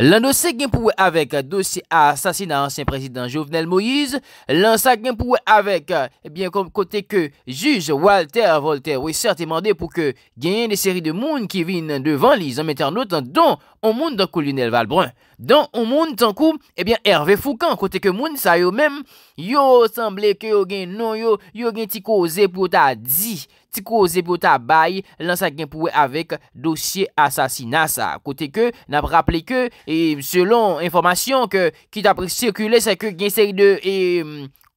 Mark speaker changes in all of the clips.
Speaker 1: Lando se genpouwe avek dosi a asasina ansen prezident Jovenel Moïse, lansa genpouwe avek, ebyen eh kon kote ke juj Walter Voltaire, wè certe mande pou ke genyen de seri de moun ki vin devan li zanmèter notan don o moun dan kolunel Valbrun. Don o moun tankou, ebyen eh Hervé Foucan, kote ke moun sa yo mèm, yo sanble ke yo gen non yo, yo gen tiko ze pou ta dzi. ti kou ze pou tabay lan sa genpouwe avek dosye asasinasa. Kote ke, nan praple ke, e, selon informasyon ki ta pre-circule se ke gen seri de e,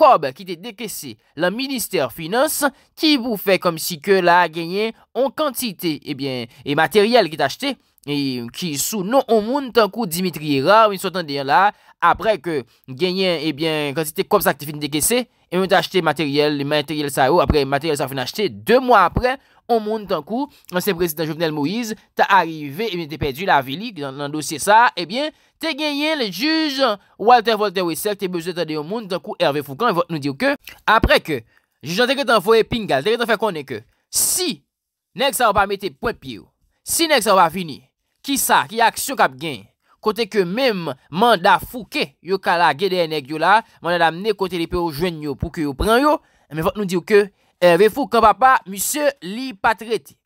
Speaker 1: kob ki te dekese, lan minister finance ki vou fe kom si ke la genye an kantite e bien e materyel ki te achete e, ki sou nou omoun tankou Dimitri Raoui sou tende la apre ke genyen, ebyen, eh kwa si te kom sa ki te fin dekesse, ebyen te achete materyel, materyel sa yo, apre materyel sa fin achete, 2 moun apre, o moun tankou, anse prezident Jouvenel Moïse, te arive, ebyen, eh te pedu la vili, nan dosye sa, ebyen, eh te genyen le juj, Walter Walter Wessel, te bezou tade o moun, tankou Hervé Foucan, e vou nou diyo ke, apre ke, jujante ke tanfoye Pingal, te reta fè konen ke, si, nek sa wap amete point piw, si nek sa wap avini, ki sa kote ke mem manda fouke yo kala gede enek yo la, manda da mne kote lipe yo jwen yo pouke yo pran yo, eme fote nou diyo ke, erve eh, foukan papa, msye li patrete.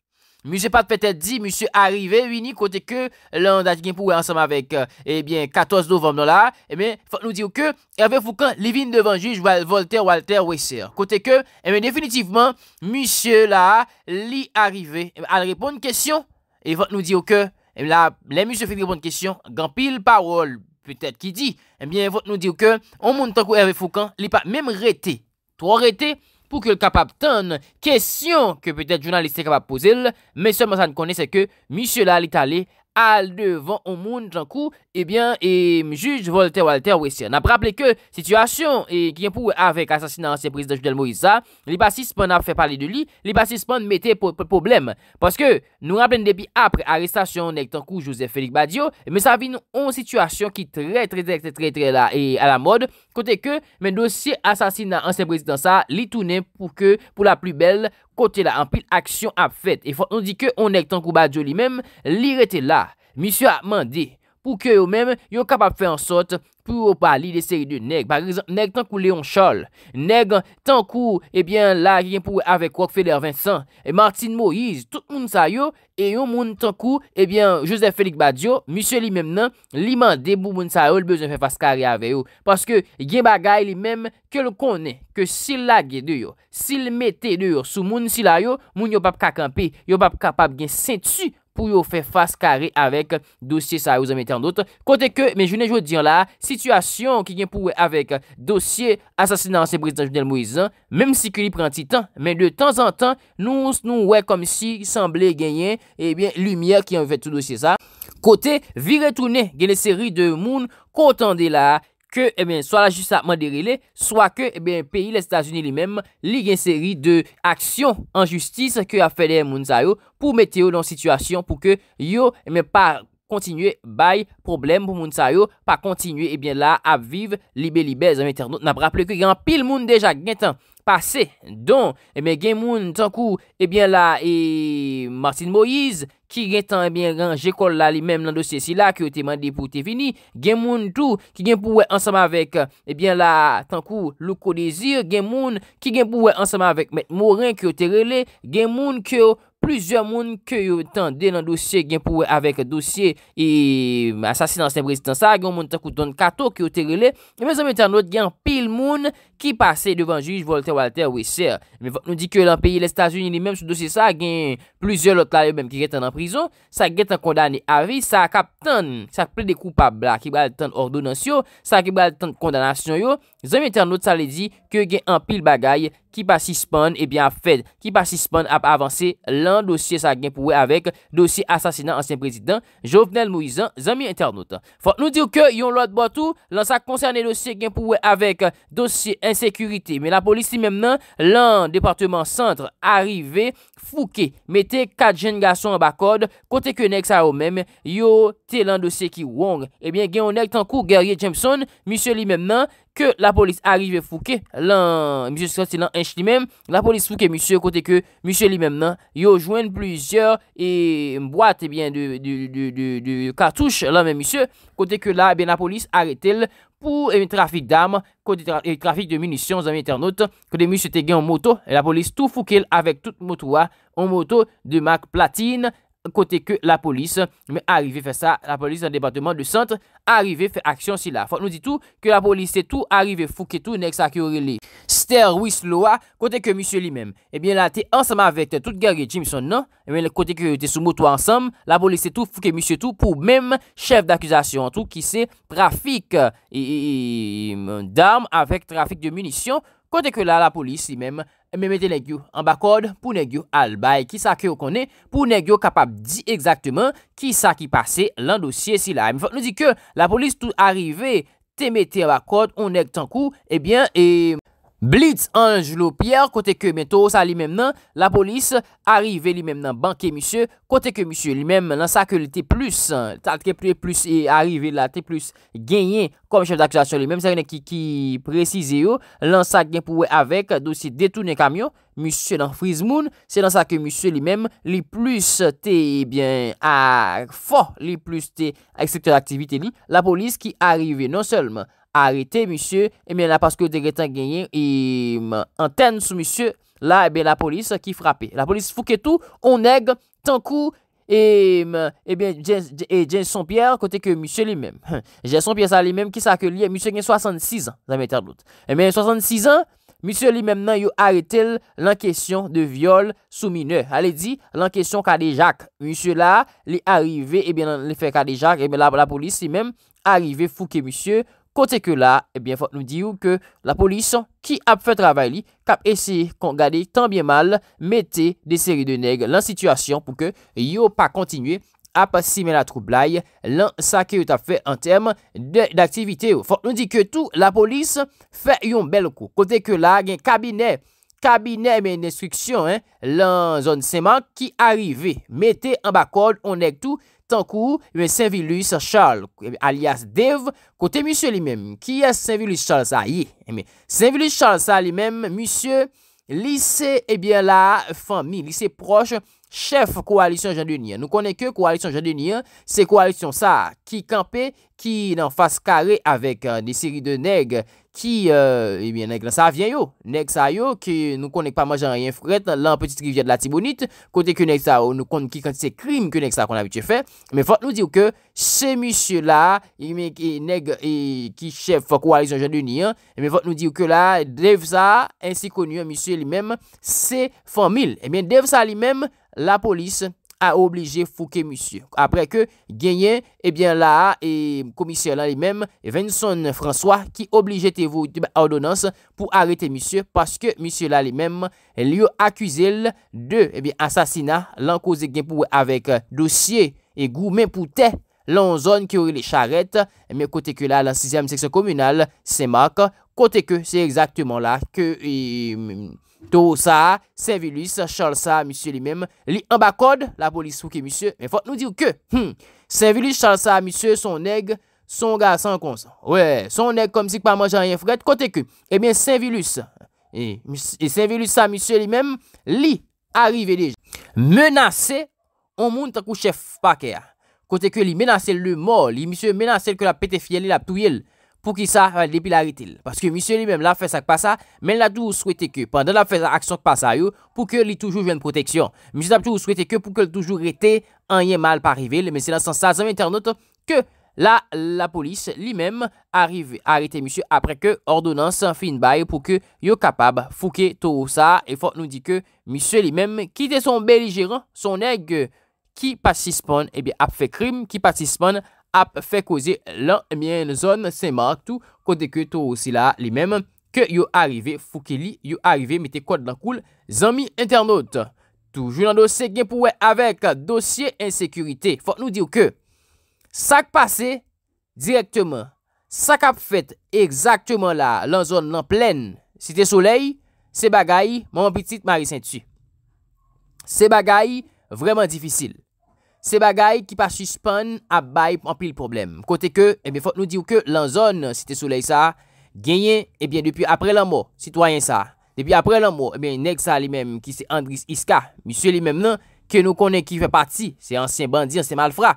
Speaker 1: Msye patrete di, msye arrive, vini wi kote ke, lan da jgen pouwe ansam avek, ebyen eh, eh 14 novem non la, eme fote nou diyo ke, erve foukan livin devan juj, wal Volter Walter Weiser. Kote ke, eme definitivman, msye la, li arrive, al repon n kesyon, e fote nou diyo ke, là, les monsieur fait bonne question, grand pile parole, peut-être qui dit, eh bien, votre nous dire que, on monte tant Hervé Foucan, il pas même rété, trop rété, pour que le capable tonne question que peut-être journaliste est capable de poser, mais seulement ça ne connaît, c'est que monsieur là, il est allé al devant au monde d'un coup et eh bien et juge Voltaire Walter Western n'a rappelé que situation et qui est pour avec assassinat ancien président maurice Moïse li pas suspend a fait parler de lui 6 pas suspend mettait problème parce que nous rappelons depuis après arrestation de Joseph Félix Badio mais ça vient en situation qui très très très très très là et à la mode côté que mais dossier assassinat ancien président ça li pour que pour la plus belle kote la an pil aksyon ap fet, e fwant non di ke on ek tankou badjo li menm, li rete la, misyo ap man dey, pou ke yo mèm yon kapap fè ansot pou wopali de seri de neg. Par exemple, neg tankou Léon Charles, neg tankou, ebyen, eh lage gen pou avek Wok Feder Vincent, Martin Moïse, tout moun sa yo, e yon moun tankou, ebyen, eh Joseph-Felix Badiot, misye li mèm nan, li man debou moun sa yo, lbezen fè faskari aveyo. Paske gen bagay li mèm, kel konen, ke sil lage de yo, sil mette de yo, sou moun si la yo, moun yon pap kakampi, yon pap kapap gen senti, pou yo fe fase kare avek dosye sa ou zanmete an dote. Kote ke men jounen joun diyan la, sityasyon ki gen pou we avek dosye asasinansi breznan jounel Moizan, menm si ki li prenti tan, men de tan zan tan nou we kom si sanble genyen, ebyen eh lumiye ki an fe tout dosye sa. Kote, vi retounen gen le seri de moun kontande la, ke, e bè, so la justatman de relè, so a ke, e bè, peyi le Stasiouni li mèm, li gen seri de aksyon an justis ke a fède Mounzayou pou mette yo nan sityasyon pou ke yo, e bè, pa... kontinuye bay problem pou moun sa yo pa kontinuye ebyen eh la ap viv libe libe zan mwen ternou. Nan praple kwen gen an pil moun deja gen tan pase don. Emen eh gen moun tankou ebyen eh la e Martin Moïse ki gen tan ebyen ran jekol la li menm nan dosye si la ki yo te mandi pou te fini. Gen moun tou ki gen pou we ansama vek ebyen la tankou Lou Kodesir. Gen moun ki gen pou we ansama vek Met Morin ki yo te rele. Gen moun ki yo... Plusye moun ke yo tan den nan dosye gen pouwe avek dosye e asasinansen brezitan sa, gen moun tan kouton kato ki yo terele, e, men zanmye tan not gen pil moun ki pase devan juj Voltaire Walter Weiser. Men vop nou di ke lan peye le Stasiouni ni menm sou dosye sa, gen plusye lot la yo bem ki getan nan prizon, sa getan kondani avi, sa kap tan, sa ple de koupa bla, ki ba al tan ordonans yo, sa ki ba al tan kondanasyon yo, zanmye tan not sa le di ke gen an pil bagayi, ki pa sispan, ebyen eh a fed, ki pa sispan ap avanse lan dosye sa genpouwe avek dosye asasina ansyen prezident Jovenel Mouizan, zami internet Fon nou dir ke yon lot batou lan sa konserne dosye genpouwe avek dosye insekurite, me la polis si memman, lan departement centre, arive, fouke mette kat jen gason an bakod kote konek sa ou mem, yo te lan dosye ki wong, ebyen eh gen onek tan kou, gerye jemson, misye li memman, ke la polis arrive fouke lan, misye stresi lan en lui-même, la police fouke monsieur côté que monsieur lui-même nan, yo joindre plusieurs et boîte eh bien de cartouches là même monsieur côté que là eh bien la police arrête pour un eh trafic d'armes, côté trafic de munitions amis internautes, côté monsieur était en moto, et la police tout fouquel avec toute moto hein. en moto de marque platine Kote ke la polis. Mwen arive fe sa. La polis nan departement de centre. Arive fe aksyon si la. Fote nou di tou. Ke la polis se tou. Arive fouke tou. Nek sa ki ou rele. Ster wis loa. Kote ke monsiou li men. Eh Ebyen la te ansam avek. Tout gare jim son nan. Ebyen eh la kote ke te soumoutou ansam. La polis se tou. Fouke monsiou tou. Pou men. Chef d'akuzasyon. Tou ki se. Trafik. E. Eh, D'arm. Avek trafik de munisyon. Kote ke la la polis. Li men. E. E mèmète nèk yo an bakod pou nèk yo albay. Ki sa ki yo konè pou nèk yo kapap di egzakteman ki sa ki pase lan dosye si la. E Mifon nou di ke la polis tou arrive te mète an bakod ou nèk tan kou, ebyen e... e Blitz, Anjlo, Pierre, kote ke meto sa li mem nan, la polis arive li mem nan banke misye, kote ke misye li mem lan sa ke li te plus, talke plus e arive la te plus genye kom chef d'akuzasyon li mem, se rene ki prezize yo, lan sa gen pouwe avek dosi detounen kamyon, misye nan frizmoun, se lan sa ke misye li mem li plus te eh bien a fo, li plus te eksepte d'aktivite li, la polis ki arive non selman. Arrete, monsye, e mè la, paske degetan genyen, e mè anten sou monsye, la, e bè la polis ki frape. La polis fouke tou, on neg, tankou, e mè, e bè, jen son pier, kote ke monsye li mèm. Jen son pier sa li mèm ki sa akeli, e monsye gen 66 an, zan mè ter dout. E mè 66 an, monsye li mèm nan yo arrete l'ankesyon de viol sou mineur. Ale di, l'ankesyon kade jak. Monsye la, li arrive, e bè nan le fe kade jak, e bè la polis li mèm, arrive fouke monsye, Kote ke la, ebyen fote nou diyo ke la polis ki ap fè travay li kap esye kongade tanbyen mal mette de seri de neg lan situasyon pou ke yo pa kontinye ap simen la troublai lan sa ke yo tap fè an term d'aktivite yo. Fote nou diyo ke tou la polis fè yon bel kou. Kote ke la, gen kabiney. Kabine, ebe, nistriksyon, e, lan zon seman ki arive, mette an bakon, on ek tou, tankou, ebe, Saint-Vilous Charles, alias Dev, kote monsye li men, ki Saint-Vilous Charles a ye, ebe, Saint-Vilous Charles a li men, monsye, lise, ebe, eh la fami, lise proche, chef koalisyon jandounien. Nou konen ke koalisyon jandounien, se koalisyon sa ki kampe, ki nan fase kare avèk euh, de seri de neg ki, e euh, mè, eh neg lan sa avyen yo, neg sa yo, ki nou konen pa manjan yon fret lan petit rivye de la tibounit, kote ke neg sa, ou nou konen ki kante se krim ke neg sa kon avitye fè. Mè fote nou diyo ke, se musye la, eh neg eh, ki chef koalisyon jandounien, mè fote nou diyo ke la, dev sa, ensi konyen musye li mèm, se fòmil, e mè dev sa li mèm, la polis a oblije fouke musye. Apre ke genyen, ebyen eh la komisyon la li mem, Vincent François, ki oblije te vo adonans pou arete musye, paske musye la li mem, li yo akwizele de asasina lan koze genpouwe avek dosye e goumen pou te lan zon ki ori le charrette, me kote ke la lan 6e seksyon komunal, se mak, kote ke se exaktman la ke e... To sa, Saint-Vilus chal sa, misye li men, li ambakode, la polis fukè, misye, men fote nou diw ke, Saint-Vilus chal sa, misye, son neg, son ga san konsen, wè, son neg kom si kpa manjan yon fget, kote ke, ebyen eh Saint-Vilus, eh, Saint-Vilus sa, misye li men, li, arive li, menase, on moun takou chef pa kè, kote ke, li menase le mor, li misye menase ke la pete fye li la touye li, pou ki sa euh, depil a retil. Paske misye li mem la fese ak pasa, men la tou souwete ke, pandan la fese ak sonk pasa yo, pou ke li toujou jwen proteksyon. Misye la tou souwete ke, pou ke toujou rete, an ye mal pa rive, le mesye lan san sa zan ve internot, ke la la polis li mem, arrive a rete misye, apre ke ordonans san fin bay, pou ke yo kapab fouke tou ou sa, e fote nou di ke, misye li mem, kite son beli jiron, son ege, ki pasi spon, e eh bi ap fe krim, ki pasi spon, ap fe koze lan mien zon se matou kote ke tou osila li menm ke yo arive fukeli, yo arive mete kod lan koul zanmi internote. Toujou nan dosye genpouwe avek dosye ensekurite. Fok nou diw ke sak pase direktman, sak ap fet eksaktman la lan zon nan plen. Se te soley, se bagay, moun piti marisintu. Se bagay vreman difisil. Se bagay ki pa suspon a bay pou anpil problem. Kote ke, e eh mi fote nou di ou ke, lan zon, si te souley sa, genyen, e eh bien, depi apre lan mo, sitwayen sa. Depi apre lan mo, e eh bien, neg sa li menm ki se Andris Iska, misye li menm nan, ke nou konen ki fe pati, se ansen bandi, ansen malfra.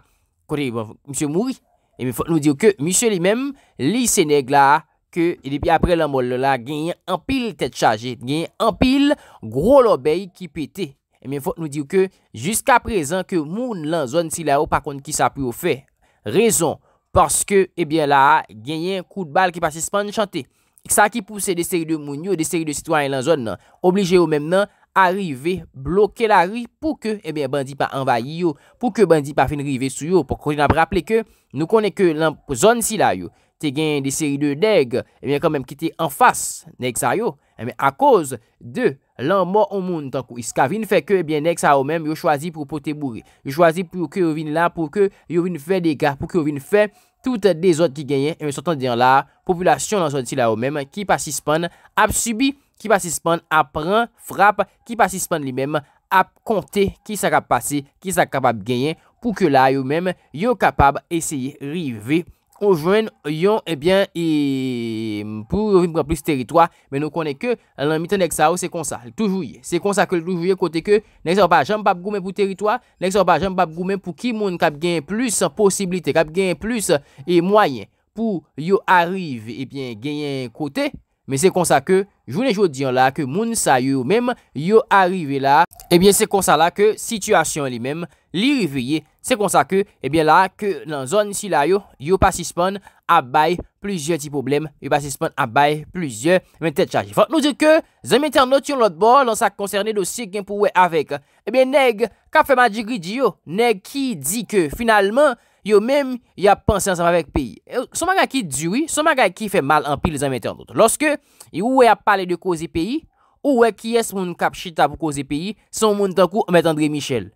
Speaker 1: Kote, msye mouri, e mi fote nou di ou ke, misye li menm, li se neg la, ke, e depi apre lan mo, le la, genyen anpil tet chaje, genyen anpil gro lobey ki pete. Emen, eh fote nou diyo ke, Juska prezan ke moun lan zon si la yo, Pakon ki sa pou yo fe. Rezon, Porske, Eben eh la, Genyen kou de bal ki pasi sepan chante. Ksa ki pouse de seri de moun yo, De seri de sitwany lan zon nan, Oblije eh yo memnan, Arrive, Bloke la ri, Pou ke, Eben, bandi pa envaye yo, Pou ke bandi pa finrive sou yo, Pokon ki nan praple ke, Nou konen ke lan zon si la yo, Te genyen de seri de deg, Eben, Komem ki te enfas, Neg sa yo, Emen, A koz, De, lan mou an moun tan kou iskav. Vin fè kè, ebyen ek sa ou mèm, yo chwazi pou pote bouri. Yo chwazi pou yo kè yo vin la, pou kè yo vin fè degat, pou kè yo vin fè, tout de zot ki genyen, e mè sotan diyan la, populasyon nan zot si la ou mèm, ki pa sispan, ap subi, ki pa sispan, ap ran, frap, ki pa sispan li mèm, ap kontè, ki sa kap pase, ki sa kapap genyen, pou kè la yo mèm, yo kapap esye rive. konjwen yon ebyen eh e, pou yon plus teritwa men nou konen ke lan mitan ek sa ou se kon sa, l toujouye, se kon sa ke l toujouye kote ke nek sa ou pa jom pap goumen pou teritwa nek sa ou pa jom pap goumen pou ki moun kap gen plus posibilite, kap gen plus e mwayen pou yon arrive ebyen eh gen yon kote men se kon sa ke jounen jodi an la ke moun sa yon mèm yon arrive la, ebyen eh se kon sa la ke situasyon li mèm Li revye, se konsa ke, ebyen eh la, ke nan zon si la yo, yo pasispon abay plusye ti problem, yo pasispon abay plusye men tet chaji. Fon nou di ke, zanmen ternot yon lot bon, lansak konserne dosi gen pou we avek. Ebyen eh neg, kap fe madjigri di yo, neg ki di ke, finalman, yo men, yo ap pansen sa favek peyi. Eh, son maga ki diwi, son maga ki fe mal an pi le zanmen ternot. Lorske, yo we ap pale de koze peyi, ou we ki es moun kap chita pou koze peyi, son moun tankou met Andre Michel.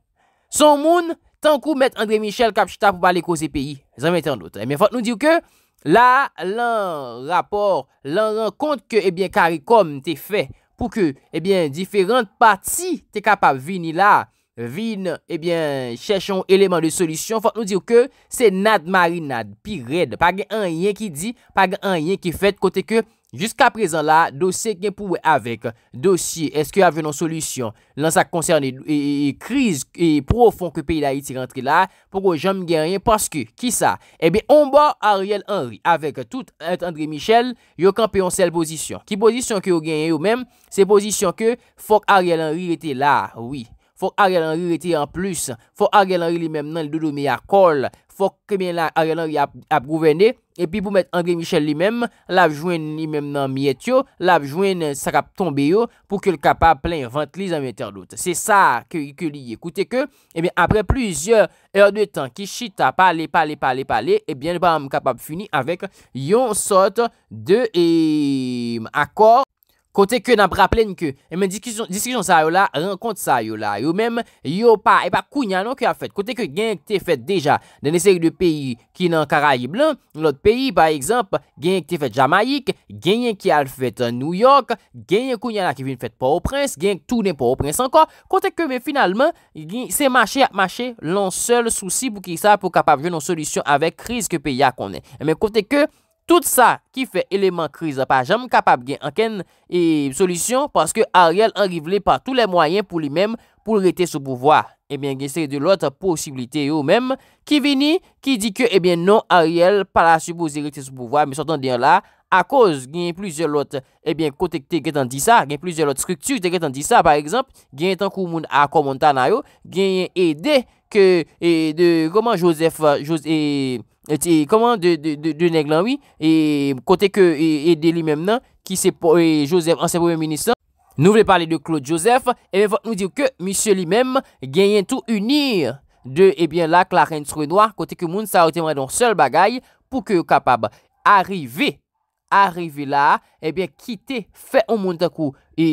Speaker 1: Son moun, tan kou met Andre Michel kap chita pou pale ko se peyi, zan metan dote. Emen, eh, fote nou diw ke, la, lan rapor, lan renkont ke, ebyen, karikom te fe pou ke, ebyen, diferent pati te kapap vini la. Vini, ebyen, chèchon eleman de solisyon. Fote nou diw ke, se nad marinad, pi red, pa gen an yen ki di, pa gen an yen ki fet kote ke... Juska prezan la, dosye gen pouwe avek, dosye eske ave nan solusyon, lan sa koncerni kriz e profon ke peyi la iti rentre la, pouko jom genyen, paske, ki sa, ebe eh onba Ariel Henry, avek tout André Michel, yo kampyon sel posisyon. Ki posisyon ke yo genyen yo menm, se posisyon ke fok Ariel Henry rete la, oui. fok a gen anri rete an plus, fok a gen anri li menm nan l dodo mi akol, fok kemen la a gen anri ap gouvene, epi pou met Andre Michel li menm, la vjwen li menm nan mi etyo, la vjwen sa kap tombe yo, pou ke l kapap plen vant li zan mwen ter dout. Se sa ke li ekoute ke, e apre plizye er de tan ki chita pali pali pali pali, ebyen ban m kapap fini avek yon sot de e, akor. Kote ke nan bra plen ke, e men diskisyon sa yo la, renkonte sa yo la, yo men yo pa, e pa kounya nan ke al fèt. Kote ke gen te fèt deja nan eseri de peyi ki nan Karayi Blan, lout peyi, par ekzamp, gen te fèt Jamaik, genye ki al fèt New York, genye kounya la ki vin fèt Paul Prince, genye ki toune Paul Prince anko. Kote ke men finalman, se mache lan sel souci pou ki sa pou kapap je nan solisyon avek kriz ke peyi a konen. E men kote ke... Tout sa ki fe eleman kriza pa jam kapab gen anken e solisyon paske Ariel anrivele par tou le mwayen pou li menm pou rete sou bouvoi. Ebyen eh gen se de lot posibilite yo menm ki vini ki di ke ebyen eh non Ariel pa la supoze rete sou bouvoi me sotan den la a koz genye plizye lot, ebyen kote te genye tan di sa, genye plizye lot struktu, te genye tan di sa, par ekzamp, genye tan kou moun akou monta na yo, genye ede, eh, ke, e de, koman Josef, jose, e, eh, e, eh, koman de, de, de, de neg lanwi, e, kote ke ede li mèm nan, ki se, e, Josef, ansepou meni san, nou vle pale de Claude Josef, e, mwen fote nou diyo ke, misye li mèm, genye tout unir, de, ebyen la, klaren Arrive la, ebyen eh kite fe ou moun ta kou. E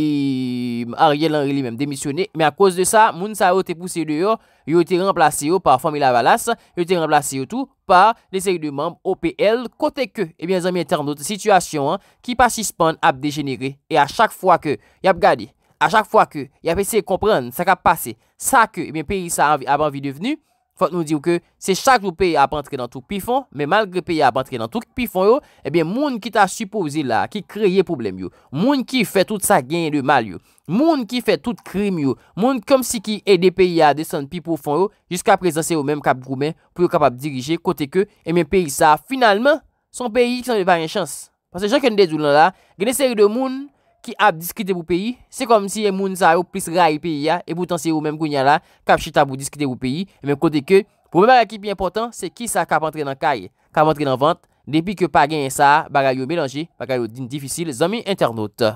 Speaker 1: euh, a riel an rili menm demisyone. Men a kouz de sa, moun sa ou te pousse yo de yo. Yo te remplace yo par Fomila Valas. Yo te remplace yo tou par leseye de moun OPL. Kote ke, ebyen eh zanmye term dote situasyon. Ki pa sispande ap degenere. E a chak fwa ke, yap gade. A chak fwa ke, yap ese komprende sak ap pase. Sa ke, ebyen eh peyi sa ap anvi devenu. Fote nou diyo ke se chakrou peyi ap antre nan touk pi fon, me malgre peyi ap antre nan touk pi fon yo, ebyen moun ki ta supozi la ki kreye problem yo, moun ki fe tout sa genye de mal yo, moun ki fe tout krim yo, moun kom si ki ede peyi a desen pi pou fon yo, jiska prezansi yo menm kap groumen pou yo kapap dirije kote ke, e men peyi sa finalmen son peyi ki san ve pa yon chans. Pase jan ken de zoulan la, genye seri de moun, Ki ap diskite pou peyi, se kom si e moun sa yo plis ray peyi ya, e boutan se yo menm kwenya la, kap chita pou diskite pou peyi, e menm kote ke, pou menm akipi important, se ki sa kap antre nan kay, kap antre nan vant, depi ke pa genye sa, bagay yo melange, bagay yo din difisil, zanmen internot.